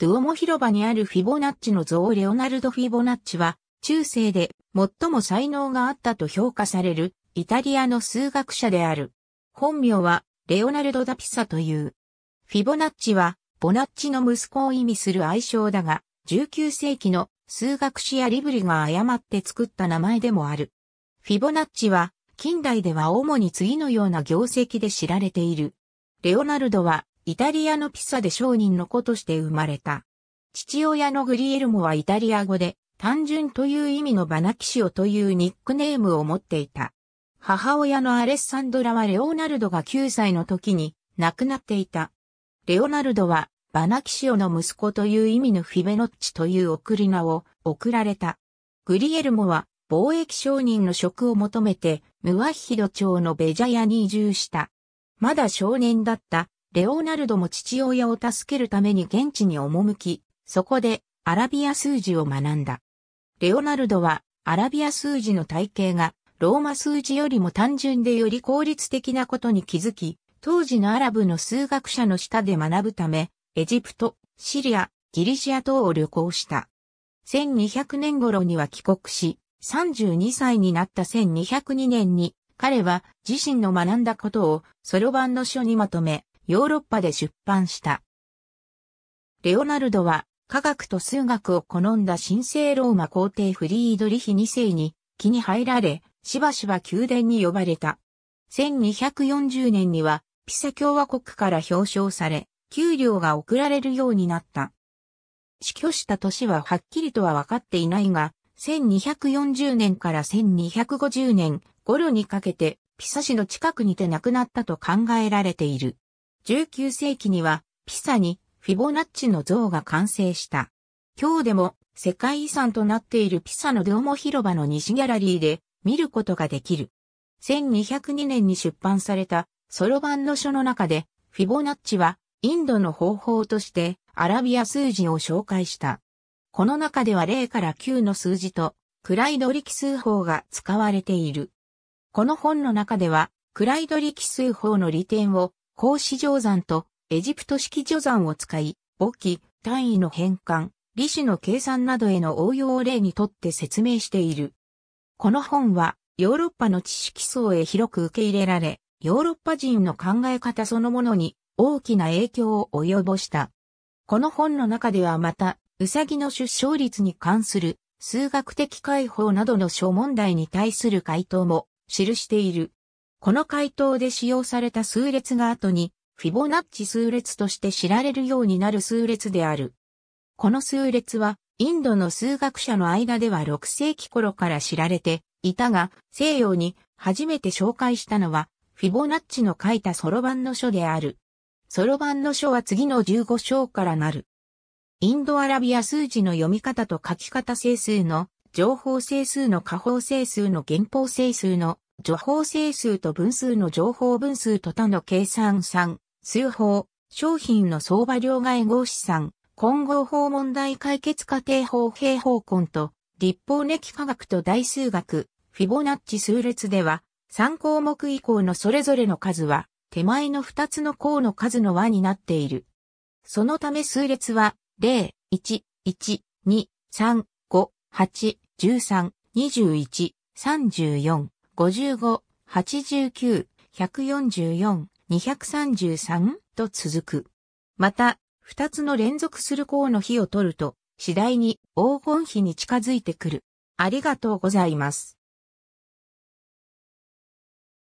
ドゥオモ広場にあるフィボナッチの像レオナルド・フィボナッチは、中世で最も才能があったと評価されるイタリアの数学者である。本名はレオナルド・ダ・ピサという。フィボナッチはボナッチの息子を意味する愛称だが、19世紀の数学史やリブリが誤って作った名前でもある。フィボナッチは近代では主に次のような業績で知られている。レオナルドはイタリアのピサで商人の子として生まれた。父親のグリエルモはイタリア語で、単純という意味のバナキシオというニックネームを持っていた。母親のアレッサンドラはレオナルドが9歳の時に亡くなっていた。レオナルドはバナキシオの息子という意味のフィベノッチという送り名を送られた。グリエルモは貿易商人の職を求めてムワッヒド町のベジャヤに移住した。まだ少年だったレオナルドも父親を助けるために現地に赴き、そこでアラビア数字を学んだ。レオナルドはアラビア数字の体系がローマ数字よりも単純でより効率的なことに気づき、当時のアラブの数学者の下で学ぶため、エジプト、シリア、ギリシア等を旅行した。1200年頃には帰国し、32歳になった1202年に、彼は自身の学んだことをソロ版の書にまとめ、ヨーロッパで出版した。レオナルドは科学と数学を好んだ神聖ローマ皇帝フリードリヒ2世に気に入られ、しばしば宮殿に呼ばれた。1240年にはピサ共和国から表彰され、給料が送られるようになった。死去した年ははっきりとは分かっていないが、1240年から1250年頃にかけてピサ市の近くにて亡くなったと考えられている。19世紀にはピサにフィボナッチの像が完成した。今日でも世界遺産となっているピサのドーモ広場の西ギャラリーで見ることができる。1202年に出版されたソロ版の書の中でフィボナッチはインドの方法としてアラビア数字を紹介した。この中では0から9の数字とクライドリ奇数法が使われている。この本の中ではクライドリ奇数法の利点を格子定山とエジプト式定山を使い、簿記、単位の変換、利子の計算などへの応用を例にとって説明している。この本はヨーロッパの知識層へ広く受け入れられ、ヨーロッパ人の考え方そのものに大きな影響を及ぼした。この本の中ではまた、ウサギの出生率に関する数学的解放などの諸問題に対する回答も記している。この回答で使用された数列が後に、フィボナッチ数列として知られるようになる数列である。この数列は、インドの数学者の間では6世紀頃から知られていたが、西洋に初めて紹介したのは、フィボナッチの書いたソロ版の書である。ソロ版の書は次の15章からなる。インドアラビア数字の読み方と書き方整数の、情報整数の下方整数の減法整数の除法整数と分数の情報分数と他の計算算、数法、商品の相場両替合資産、混合法問題解決過程法平方根と、立法歴科学と大数学、フィボナッチ数列では、3項目以降のそれぞれの数は、手前の2つの項の数の和になっている。そのため数列は、0、1、1、2、3、5、8、13、21、34。55、89、144、233と続く。また、2つの連続する項の比を取ると、次第に黄金比に近づいてくる。ありがとうございます。